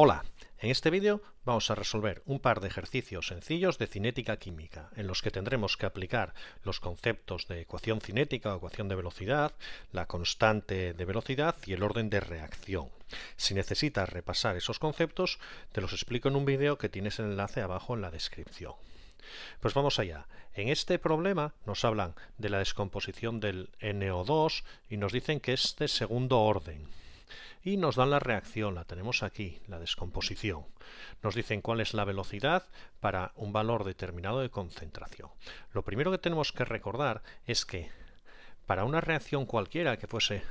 Hola, en este vídeo vamos a resolver un par de ejercicios sencillos de cinética química, en los que tendremos que aplicar los conceptos de ecuación cinética o ecuación de velocidad, la constante de velocidad y el orden de reacción. Si necesitas repasar esos conceptos, te los explico en un vídeo que tienes el enlace abajo en la descripción. Pues vamos allá. En este problema nos hablan de la descomposición del NO2 y nos dicen que es de segundo orden y nos dan la reacción, la tenemos aquí, la descomposición. Nos dicen cuál es la velocidad para un valor determinado de concentración. Lo primero que tenemos que recordar es que para una reacción cualquiera que fuese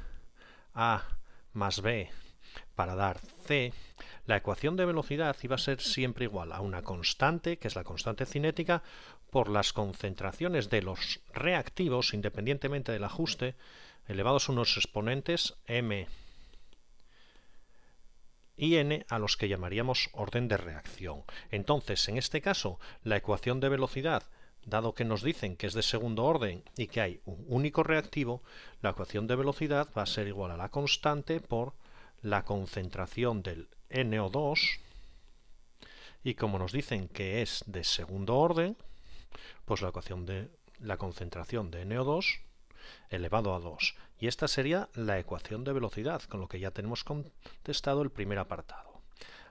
A más B para dar C, la ecuación de velocidad iba a ser siempre igual a una constante, que es la constante cinética, por las concentraciones de los reactivos, independientemente del ajuste, elevados unos exponentes m y n a los que llamaríamos orden de reacción. Entonces, en este caso, la ecuación de velocidad, dado que nos dicen que es de segundo orden y que hay un único reactivo, la ecuación de velocidad va a ser igual a la constante por la concentración del NO2 y como nos dicen que es de segundo orden, pues la ecuación de la concentración de NO2 elevado a 2. Y esta sería la ecuación de velocidad, con lo que ya tenemos contestado el primer apartado.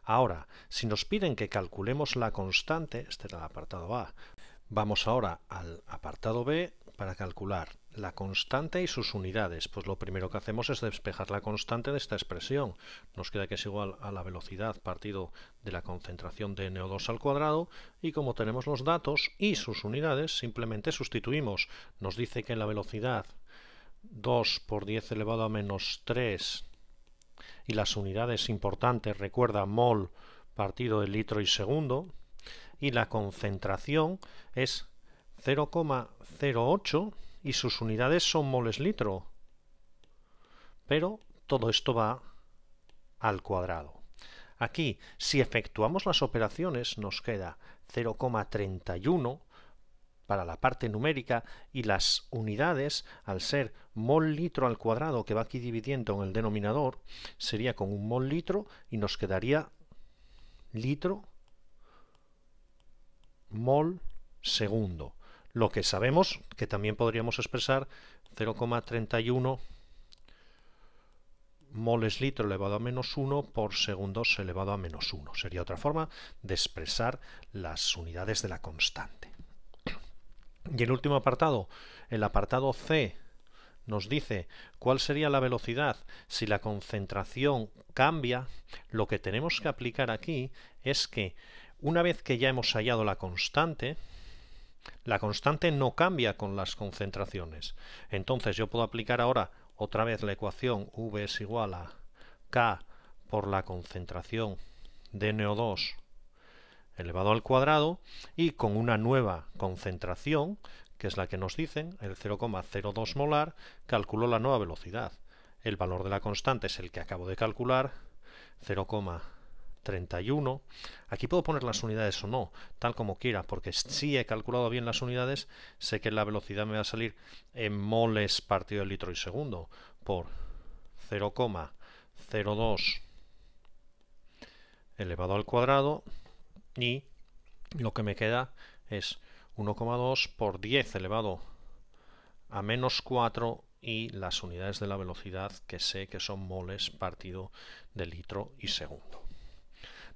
Ahora, si nos piden que calculemos la constante, este era el apartado A, vamos ahora al apartado B para calcular la constante y sus unidades. Pues lo primero que hacemos es despejar la constante de esta expresión. Nos queda que es igual a la velocidad partido de la concentración de NO2 al cuadrado y como tenemos los datos y sus unidades, simplemente sustituimos. Nos dice que la velocidad 2 por 10 elevado a menos 3 y las unidades importantes, recuerda, mol partido de litro y segundo y la concentración es 0,08 y sus unidades son moles litro. Pero todo esto va al cuadrado. Aquí, si efectuamos las operaciones, nos queda 0,31 para la parte numérica y las unidades, al ser mol litro al cuadrado que va aquí dividiendo en el denominador, sería con un mol litro y nos quedaría litro mol segundo lo que sabemos, que también podríamos expresar 0,31 moles litro elevado a menos 1 por segundos elevado a menos 1. Sería otra forma de expresar las unidades de la constante. Y el último apartado, el apartado C, nos dice cuál sería la velocidad si la concentración cambia. Lo que tenemos que aplicar aquí es que una vez que ya hemos hallado la constante, la constante no cambia con las concentraciones. Entonces yo puedo aplicar ahora otra vez la ecuación V es igual a K por la concentración de NO2 elevado al cuadrado y con una nueva concentración, que es la que nos dicen, el 0,02 molar, calculo la nueva velocidad. El valor de la constante es el que acabo de calcular, 0,02 31. Aquí puedo poner las unidades o no, tal como quiera, porque si he calculado bien las unidades, sé que la velocidad me va a salir en moles partido de litro y segundo por 0,02 elevado al cuadrado y lo que me queda es 1,2 por 10 elevado a menos 4 y las unidades de la velocidad que sé que son moles partido de litro y segundo.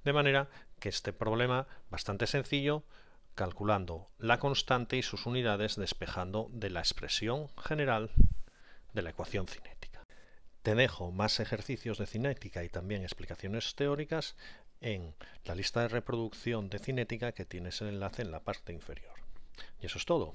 De manera que este problema, bastante sencillo, calculando la constante y sus unidades despejando de la expresión general de la ecuación cinética. Te dejo más ejercicios de cinética y también explicaciones teóricas en la lista de reproducción de cinética que tienes el enlace en la parte inferior. Y eso es todo.